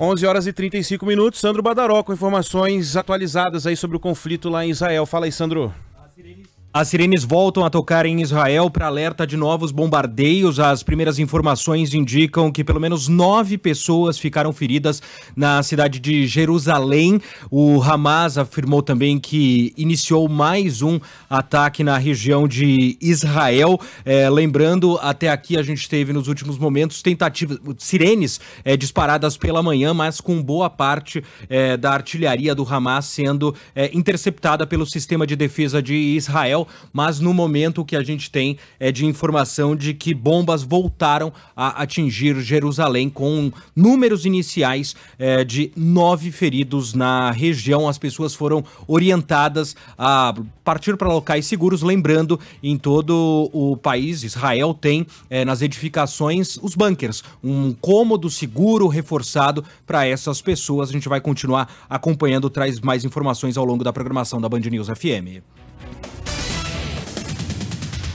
11 horas e 35 minutos, Sandro Badaró com informações atualizadas aí sobre o conflito lá em Israel. Fala aí, Sandro. As sirenes voltam a tocar em Israel para alerta de novos bombardeios. As primeiras informações indicam que pelo menos nove pessoas ficaram feridas na cidade de Jerusalém. O Hamas afirmou também que iniciou mais um ataque na região de Israel. É, lembrando, até aqui a gente teve nos últimos momentos tentativas, sirenes é, disparadas pela manhã, mas com boa parte é, da artilharia do Hamas sendo é, interceptada pelo sistema de defesa de Israel mas no momento o que a gente tem é de informação de que bombas voltaram a atingir Jerusalém com números iniciais é, de nove feridos na região. As pessoas foram orientadas a partir para locais seguros, lembrando em todo o país, Israel tem é, nas edificações os bunkers, um cômodo seguro reforçado para essas pessoas. A gente vai continuar acompanhando, traz mais informações ao longo da programação da Band News FM.